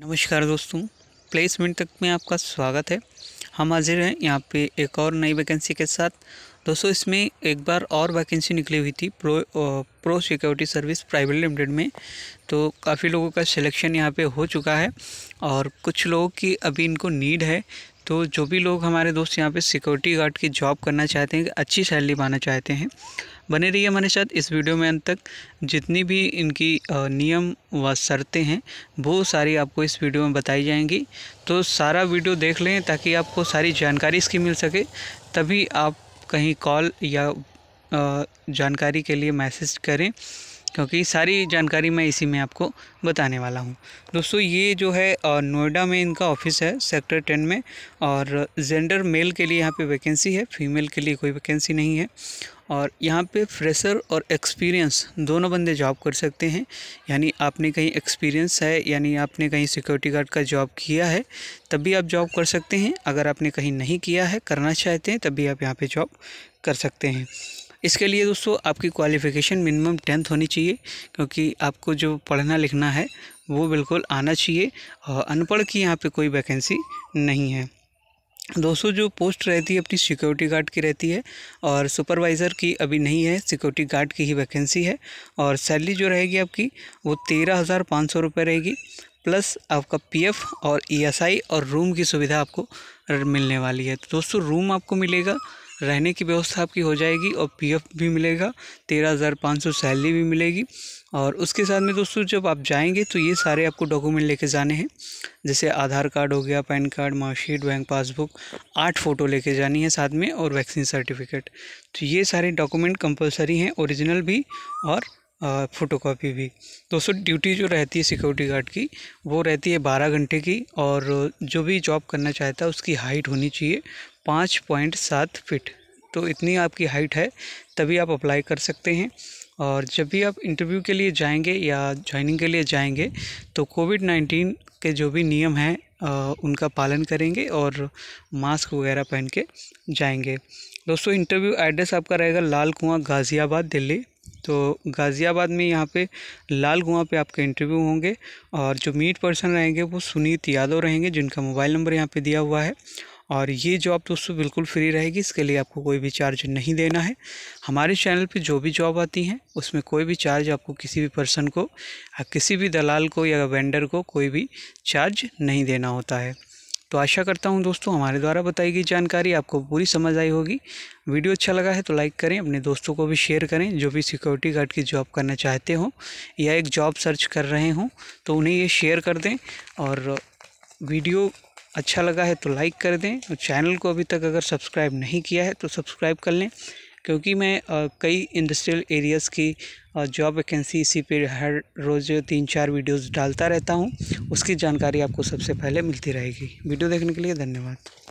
नमस्कार दोस्तों प्लेसमेंट तक में आपका स्वागत है हम हाजिर हैं यहाँ पे एक और नई वैकेंसी के साथ दोस्तों इसमें एक बार और वैकेंसी निकली हुई थी pro pro security service private limited में तो काफ़ी लोगों का सिलेक्शन यहाँ पे हो चुका है और कुछ लोगों की अभी इनको नीड है तो जो भी लोग हमारे दोस्त यहाँ पे सिक्योरिटी गार्ड की जॉब करना चाहते हैं अच्छी सैलरी पाना चाहते हैं बने रहिए हमारे साथ इस वीडियो में अंत तक जितनी भी इनकी नियम व शर्तें हैं वो सारी आपको इस वीडियो में बताई जाएंगी तो सारा वीडियो देख लें ताकि आपको सारी जानकारी इसकी मिल सके तभी आप कहीं कॉल या जानकारी के लिए मैसेज करें क्योंकि सारी जानकारी मैं इसी में आपको बताने वाला हूँ दोस्तों ये जो है नोएडा में इनका ऑफिस है सेक्टर टेन में और जेंडर मेल के लिए यहाँ पे वैकेंसी है फीमेल के लिए कोई वैकेंसी नहीं है और यहाँ पे फ्रेशर और एक्सपीरियंस दोनों बंदे जॉब कर सकते हैं यानी आपने कहीं एक्सपीरियंस है यानी आपने कहीं सिक्योरिटी गार्ड का जॉब किया है तब भी आप जॉब कर सकते हैं अगर आपने कहीं नहीं किया है करना चाहते हैं तब भी आप यहाँ पे जॉब कर सकते हैं इसके लिए दोस्तों आपकी क्वालिफ़िकेशन मिनिमम टेंथ होनी चाहिए क्योंकि आपको जो पढ़ना लिखना है वो बिल्कुल आना चाहिए और अनपढ़ की यहाँ पे कोई वैकेंसी नहीं है दोस्तों जो पोस्ट रहती है अपनी सिक्योरिटी गार्ड की रहती है और सुपरवाइज़र की अभी नहीं है सिक्योरिटी गार्ड की ही वैकेंसी है और सैलरी जो रहेगी आपकी वो तेरह हज़ार पाँच सौ रुपये रहेगी प्लस आपका पीएफ और ईएसआई e और रूम की सुविधा आपको मिलने वाली है तो दोस्तों रूम आपको मिलेगा रहने की व्यवस्था आपकी हो जाएगी और पीएफ भी मिलेगा तेरह हज़ार पाँच सौ सैलरी भी मिलेगी और उसके साथ में दोस्तों जब आप जाएंगे तो ये सारे आपको डॉक्यूमेंट लेके जाने हैं जैसे आधार कार्ड हो गया PAN card marksheet bank passbook आठ फ़ोटो लेके जानी है साथ में और वैक्सीन सर्टिफिकेट तो ये सारे डॉक्यूमेंट कंपलसरी हैं ओरिजिनल भी और फ़ोटो कापी भी दोस्तों ड्यूटी जो रहती है सिक्योरिटी गार्ड की वो रहती है बारह घंटे की और जो भी जॉब करना चाहता है उसकी हाइट होनी चाहिए पाँच पॉइंट सात फिट तो इतनी आपकी हाइट है तभी आप अप्लाई कर सकते हैं और जब भी आप इंटरव्यू के लिए जाएंगे या ज्वाइनिंग के लिए जाएंगे तो कोविड नाइन्टीन के जो भी नियम हैं उनका पालन करेंगे और मास्क वगैरह पहन के जाएंगे दोस्तों इंटरव्यू एड्रेस आपका रहेगा लाल कुआँ गाज़ियाबाद दिल्ली तो गाज़ियाबाद में यहाँ पे लाल कुआँ पे आपके इंटरव्यू होंगे और जो मीट पर्सन रहेंगे वो सुनीत यादव रहेंगे जिनका मोबाइल नंबर यहाँ पे दिया हुआ है और ये जॉब दोस्तों बिल्कुल फ्री रहेगी इसके लिए आपको कोई भी चार्ज नहीं देना है हमारे चैनल पे जो भी जॉब आती हैं उसमें कोई भी चार्ज आपको किसी भी पर्सन को या किसी भी दलाल को या वेंडर को कोई भी चार्ज नहीं देना होता है तो आशा करता हूँ दोस्तों हमारे द्वारा बताई गई जानकारी आपको पूरी समझ आई होगी वीडियो अच्छा लगा है तो लाइक करें अपने दोस्तों को भी शेयर करें जो भी सिक्योरिटी गार्ड की जॉब करना चाहते हों या एक जॉब सर्च कर रहे हों तो उन्हें ये शेयर कर दें और वीडियो अच्छा लगा है तो लाइक कर दें और चैनल को अभी तक अगर सब्सक्राइब नहीं किया है तो सब्सक्राइब कर लें क्योंकि मैं कई इंडस्ट्रियल एरियाज़ की जॉब वैकेंसी इसी पे हर रोज़ तीन चार वीडियोस डालता रहता हूँ उसकी जानकारी आपको सबसे पहले मिलती रहेगी वीडियो देखने के लिए धन्यवाद